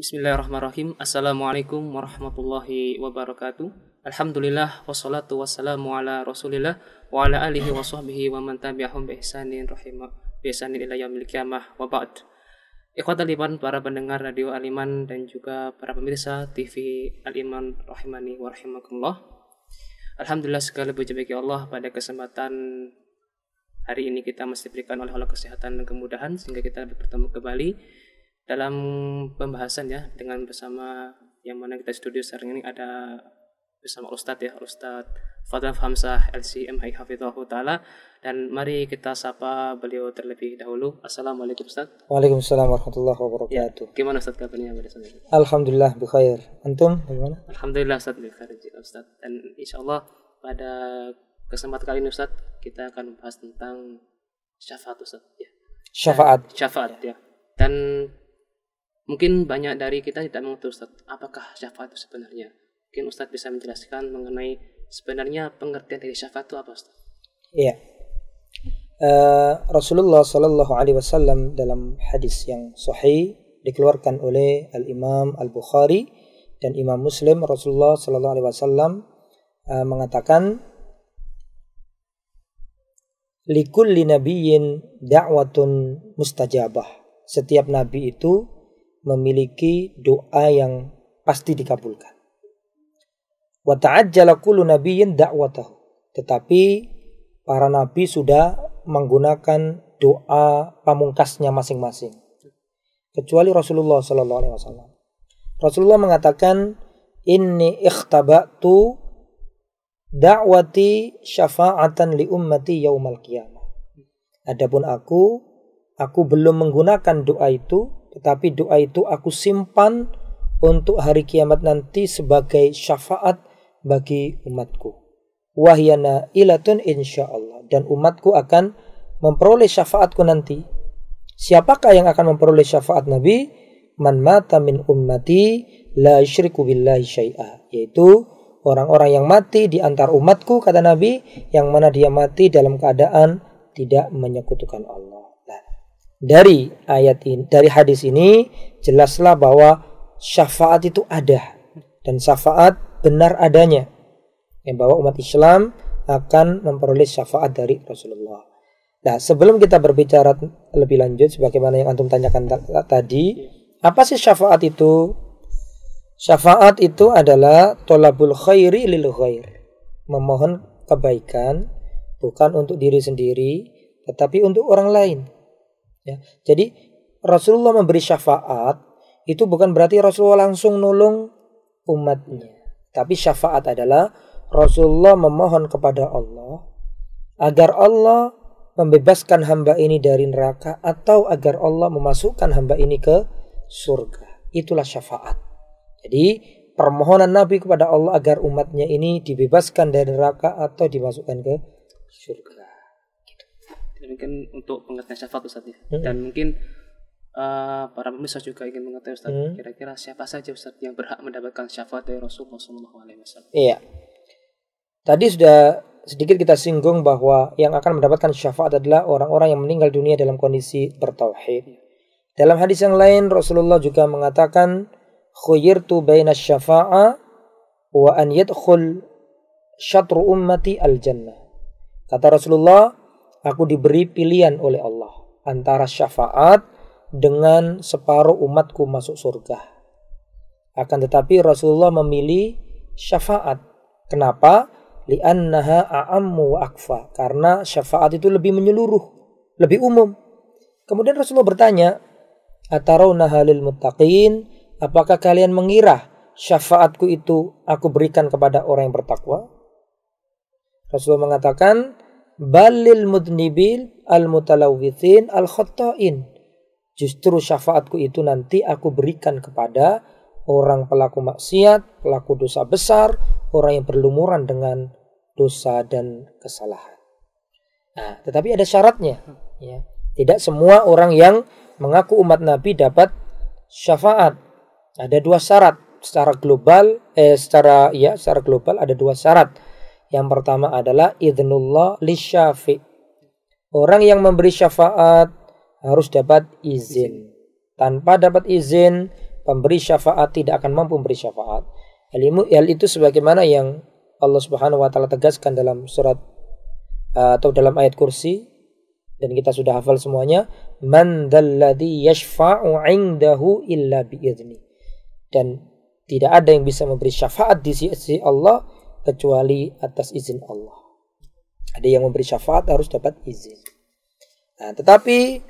Bismillahirrahmanirrahim. Assalamualaikum warahmatullahi wabarakatuh. Alhamdulillah wassalatu wassalamu ala Rasulillah wa ala alihi wa sahbihi wa man tabi'ahum bi ihsanin rahimah bi ihsanin ila yaumil qiyamah wa ba'd. Ikhwat Aliman, para pendengar Radio Aliman dan juga para pemirsa TV Aliman rahimani wa rahimakumullah. Alhamdulillah segala puji bagi Allah pada kesempatan hari ini kita masih diberikan oleh Allah kesehatan dan kemudahan sehingga kita bertemu kembali dalam pembahasan ya dengan bersama yang mana kita studio sekarang ini ada bersama Ustadz ya Ustadz Fadlan Hamzah LCM Hafidhahu Ta'ala dan mari kita sapa beliau terlebih dahulu Assalamualaikum Ustadz Waalaikumsalam warahmatullah wabarakatuh ya, gimana Ustadz kabarnya pada ini? Alhamdulillah Bukhair Antum bagaimana? Alhamdulillah Ustadz bikhair Ustadz dan insya Allah pada kesempatan kali ini Ustadz kita akan membahas tentang syafaat Ustadz ya. syafaat syafaat ya dan Mungkin banyak dari kita tidak mengerti Ustadz apakah syafaat itu sebenarnya. Mungkin Ustaz bisa menjelaskan mengenai sebenarnya pengertian dari syafaat itu apa Ya, Iya. Uh, Rasulullah Shallallahu Alaihi Wasallam dalam hadis yang sahih dikeluarkan oleh Al Imam Al Bukhari dan Imam Muslim Rasulullah Shallallahu Alaihi Wasallam eh, mengatakan likulli nabiyyin da'watun mustajabah. Setiap nabi itu memiliki doa yang pasti dikabulkan. Wa ta'ajjala kullu nabiyyin da'watahu. Tetapi para nabi sudah menggunakan doa pamungkasnya masing-masing. Kecuali Rasulullah sallallahu alaihi wasallam. Rasulullah mengatakan, "Inni ikhtaba'tu da'wati syafa'atan li ummati yaumal qiyamah." Adapun aku, aku belum menggunakan doa itu tetapi doa itu aku simpan untuk hari kiamat nanti sebagai syafaat bagi umatku. Wahyana ilatun insya Allah. Dan umatku akan memperoleh syafaatku nanti. Siapakah yang akan memperoleh syafaat Nabi? Man mata min ummati la syriku billahi syai'ah. Yaitu orang-orang yang mati di antar umatku kata Nabi yang mana dia mati dalam keadaan tidak menyekutukan Allah dari ayat ini dari hadis ini jelaslah bahwa syafaat itu ada dan syafaat benar adanya yang bahwa umat Islam akan memperoleh syafaat dari Rasulullah. Nah, sebelum kita berbicara lebih lanjut sebagaimana yang antum tanyakan tadi, apa sih syafaat itu? Syafaat itu adalah tolabul khairi lil khair. Memohon kebaikan bukan untuk diri sendiri tetapi untuk orang lain Ya. Jadi Rasulullah memberi syafaat itu bukan berarti Rasulullah langsung nulung umatnya. Tapi syafaat adalah Rasulullah memohon kepada Allah agar Allah membebaskan hamba ini dari neraka atau agar Allah memasukkan hamba ini ke surga. Itulah syafaat. Jadi permohonan Nabi kepada Allah agar umatnya ini dibebaskan dari neraka atau dimasukkan ke surga mungkin untuk pengertian syafaat Ustaz ya. Hmm. Dan mungkin uh, para pemirsa juga ingin mengetahui Ustaz hmm. kira-kira siapa saja Ustaz yang berhak mendapatkan syafaat dari Rasulullah SAW. Iya. Tadi sudah sedikit kita singgung bahwa yang akan mendapatkan syafaat adalah orang-orang yang meninggal dunia dalam kondisi bertauhid. Hmm. Dalam hadis yang lain Rasulullah juga mengatakan khuyirtu baina syafa'a wa an yadkhul syatru ummati al jannah. Kata Rasulullah, aku diberi pilihan oleh Allah antara syafaat dengan separuh umatku masuk surga. Akan tetapi Rasulullah memilih syafaat. Kenapa? Li'annaha a'ammu wa akfa. Karena syafaat itu lebih menyeluruh, lebih umum. Kemudian Rasulullah bertanya, Atarawna lil muttaqin, apakah kalian mengira syafaatku itu aku berikan kepada orang yang bertakwa? Rasulullah mengatakan, balil mudnibil al mutalawithin al khotoin. Justru syafaatku itu nanti aku berikan kepada orang pelaku maksiat, pelaku dosa besar, orang yang berlumuran dengan dosa dan kesalahan. Nah, tetapi ada syaratnya, ya. Tidak semua orang yang mengaku umat Nabi dapat syafaat. Ada dua syarat secara global, eh secara ya secara global ada dua syarat yang pertama adalah idnullah syafi. Orang yang memberi syafaat harus dapat izin. Tanpa dapat izin, pemberi syafaat tidak akan mampu memberi syafaat. Hal itu sebagaimana yang Allah Subhanahu wa taala tegaskan dalam surat eh, atau dalam ayat kursi dan kita sudah hafal semuanya, man dalladhi yashfa'u 'indahu illa bi'izni. Dan tidak ada yang bisa memberi syafaat di sisi Allah kecuali atas izin Allah. Ada yang memberi syafaat harus dapat izin. Nah, tetapi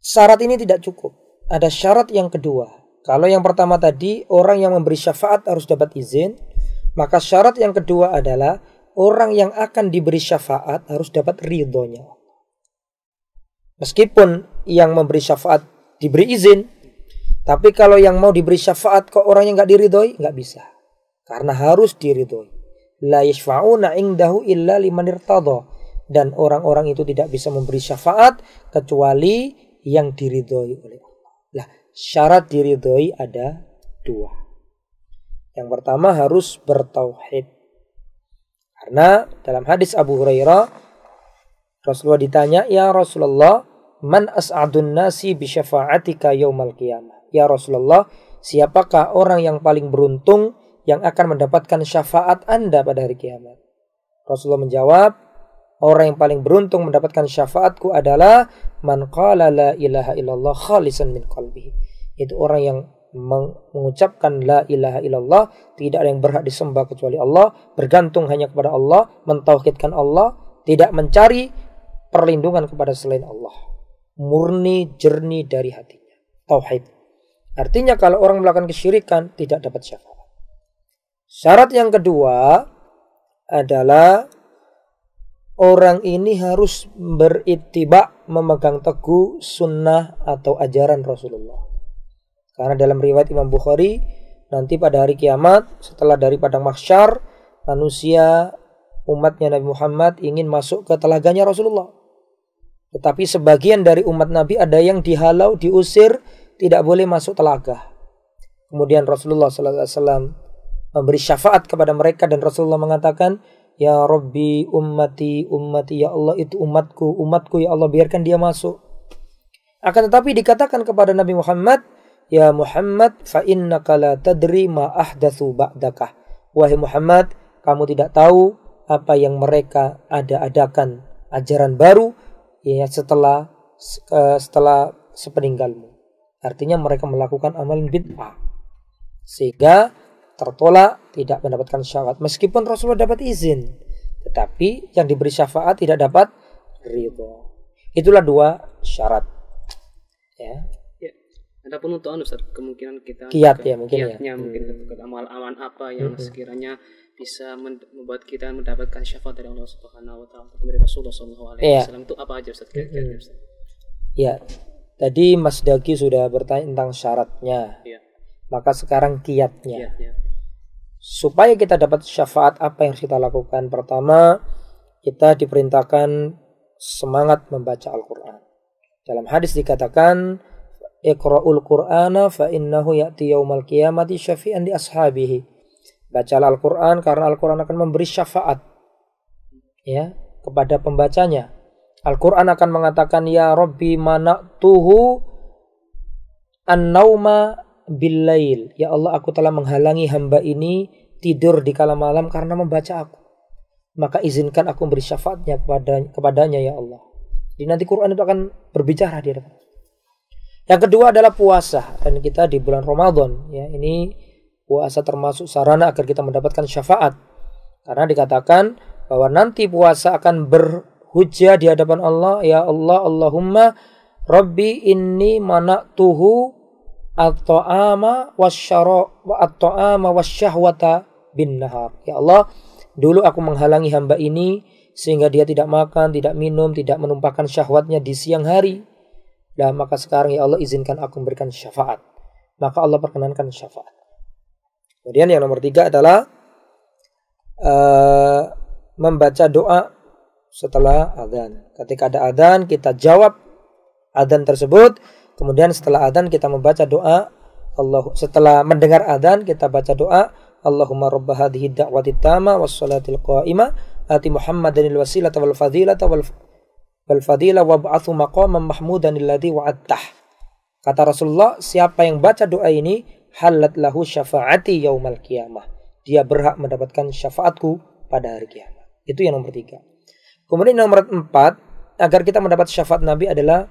syarat ini tidak cukup. Ada syarat yang kedua. Kalau yang pertama tadi orang yang memberi syafaat harus dapat izin, maka syarat yang kedua adalah orang yang akan diberi syafaat harus dapat ridhonya. Meskipun yang memberi syafaat diberi izin, tapi kalau yang mau diberi syafaat ke orang yang nggak diridhoi, nggak bisa karena harus diridhoi. La yashfa'una indahu illa liman irtadha dan orang-orang itu tidak bisa memberi syafaat kecuali yang diridhoi oleh Allah. Lah, syarat diridhoi ada dua. Yang pertama harus bertauhid. Karena dalam hadis Abu Hurairah Rasulullah ditanya, "Ya Rasulullah, man as'adun nasi bi syafa'atika yaumal qiyamah?" Ya Rasulullah, siapakah orang yang paling beruntung yang akan mendapatkan syafaat Anda pada hari kiamat. Rasulullah menjawab, orang yang paling beruntung mendapatkan syafaatku adalah man qala la ilaha illallah khalisan min qalbi. Itu orang yang mengucapkan la ilaha illallah, tidak ada yang berhak disembah kecuali Allah, bergantung hanya kepada Allah, mentauhidkan Allah, tidak mencari perlindungan kepada selain Allah. Murni jernih dari hatinya. Tauhid. Artinya kalau orang melakukan kesyirikan tidak dapat syafaat. Syarat yang kedua adalah orang ini harus beritiba memegang teguh sunnah atau ajaran Rasulullah. Karena dalam riwayat Imam Bukhari nanti pada hari kiamat setelah dari padang mahsyar manusia umatnya Nabi Muhammad ingin masuk ke telaganya Rasulullah. Tetapi sebagian dari umat Nabi ada yang dihalau, diusir, tidak boleh masuk telaga. Kemudian Rasulullah SAW memberi syafaat kepada mereka dan Rasulullah mengatakan ya Rabbi ummati ummati ya Allah itu umatku umatku ya Allah biarkan dia masuk akan tetapi dikatakan kepada Nabi Muhammad ya Muhammad fa innaka la tadri ma ahdatsu ba'daka wahai Muhammad kamu tidak tahu apa yang mereka ada-adakan ajaran baru ya setelah eh, setelah sepeninggalmu artinya mereka melakukan amalan bid'ah sehingga tertolak, tidak mendapatkan syafaat. Meskipun Rasulullah dapat izin, tetapi yang diberi syafaat tidak dapat ridho. Itulah dua syarat. Ya. ya. pun untuk anu kemungkinan kita kiat ya mungkin ya. kiatnya ya. mungkin hmm. amalan aman apa yang hmm. sekiranya bisa membuat kita mendapatkan syafaat dari Allah Subhanahu wa taala dari Rasulullah sallallahu alaihi ya. wasallam itu apa aja Ustaz? Kira hmm. Ustaz? Ya. Tadi Mas Daki sudah bertanya tentang syaratnya. Ya. Maka sekarang kiatnya. Kiatnya supaya kita dapat syafaat apa yang harus kita lakukan pertama kita diperintahkan semangat membaca Al-Quran dalam hadis dikatakan Iqra'ul Qur'ana fa innahu ya'ti yaumal qiyamati syafi'an di ashabihi. Bacalah Al-Qur'an karena Al-Qur'an akan memberi syafaat ya kepada pembacanya. Al-Qur'an akan mengatakan ya Rabbi tuhu an-nauma bilail Ya Allah, aku telah menghalangi hamba ini tidur di kala malam karena membaca aku. Maka izinkan aku memberi syafaatnya kepada, kepadanya ya Allah. Jadi nanti Quran itu akan berbicara di hadapan. Yang kedua adalah puasa dan kita di bulan Ramadan ya ini puasa termasuk sarana agar kita mendapatkan syafaat. Karena dikatakan bahwa nanti puasa akan berhujah di hadapan Allah, ya Allah Allahumma Rabbi mana manatuhu at-ta'ama wasyara wa at wasyahwata bin nahar. Ya Allah, dulu aku menghalangi hamba ini sehingga dia tidak makan, tidak minum, tidak menumpahkan syahwatnya di siang hari. Dan maka sekarang ya Allah izinkan aku memberikan syafaat. Maka Allah perkenankan syafaat. Kemudian yang nomor tiga adalah uh, membaca doa setelah adzan. Ketika ada adzan kita jawab adzan tersebut Kemudian setelah adzan kita membaca doa Allah setelah mendengar adzan kita baca doa Allahumma rabb hadhihi da'wati tamma was salatil qa'imah ati al wasilata wal fadilata wal wal fadila wab'athu maqaman mahmudan alladhi wa'attah. Kata Rasulullah, siapa yang baca doa ini halat lahu syafaati yaumal qiyamah. Dia berhak mendapatkan syafaatku pada hari kiamat. Itu yang nomor tiga. Kemudian nomor empat, agar kita mendapat syafaat Nabi adalah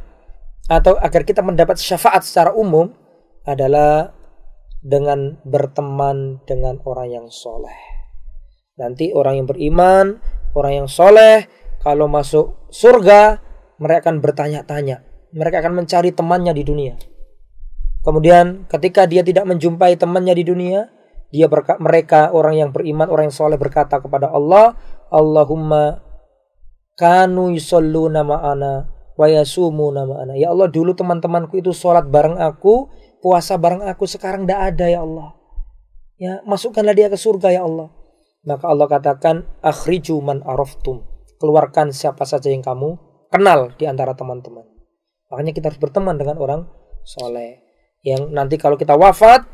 atau agar kita mendapat syafaat secara umum adalah dengan berteman dengan orang yang soleh. Nanti orang yang beriman, orang yang soleh, kalau masuk surga, mereka akan bertanya-tanya. Mereka akan mencari temannya di dunia. Kemudian ketika dia tidak menjumpai temannya di dunia, dia berka mereka orang yang beriman, orang yang soleh berkata kepada Allah, Allahumma kanu yusalluna ma'ana wayasumu nama anak Ya Allah dulu teman-temanku itu sholat bareng aku, puasa bareng aku sekarang tidak ada ya Allah. Ya masukkanlah dia ke surga ya Allah. Maka Allah katakan akhriju man araftum. Keluarkan siapa saja yang kamu kenal di antara teman-teman. Makanya kita harus berteman dengan orang soleh. Yang nanti kalau kita wafat,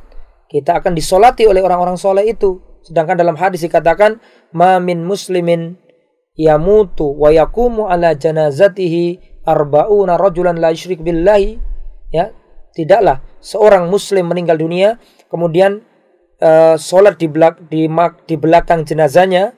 kita akan disolati oleh orang-orang soleh itu. Sedangkan dalam hadis dikatakan, Mamin muslimin yamutu wa yakumu ala janazatihi arba'una rajulan la yusyrik billahi ya tidaklah seorang muslim meninggal dunia kemudian uh, sholat di belak di mak di belakang jenazahnya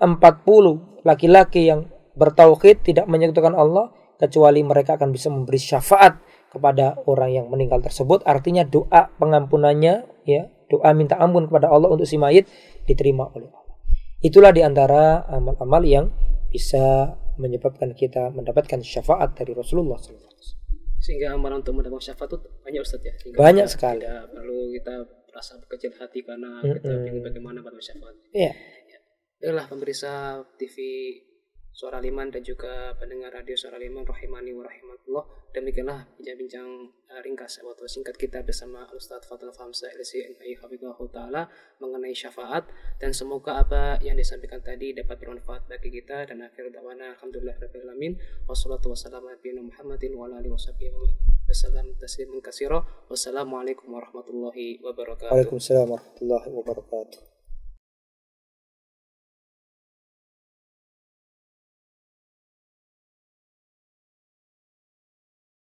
40 laki-laki yang bertauhid tidak menyekutukan Allah kecuali mereka akan bisa memberi syafaat kepada orang yang meninggal tersebut artinya doa pengampunannya ya doa minta ampun kepada Allah untuk si mayit diterima oleh Allah itulah diantara amal-amal yang bisa menyebabkan kita mendapatkan syafaat dari Rasulullah SAW. Sehingga amalan untuk mendapatkan syafaat itu banyak Ustaz ya. Sehingga banyak kita, sekali. Tidak perlu kita merasa kecil hati karena mm -hmm. kita ingin bagaimana mendapatkan syafaat. Iya. Yeah. Ya. Itulah pemirsa TV Suara Liman dan juga pendengar radio Suara Liman rahimani wa rahimakumullah. Demikianlah bincang-bincang eh, ringkas atau singkat kita bersama Ustaz Fatul Famsa LSI MI Habibullah Ta'ala mengenai syafaat dan semoga apa yang disampaikan tadi dapat bermanfaat bagi kita dan akhir dawana alhamdulillah rabbil alamin wassalatu wassalamu ala Muhammadin warahmatullahi wabarakatuh. Waalaikumsalam warahmatullahi wabarakatuh.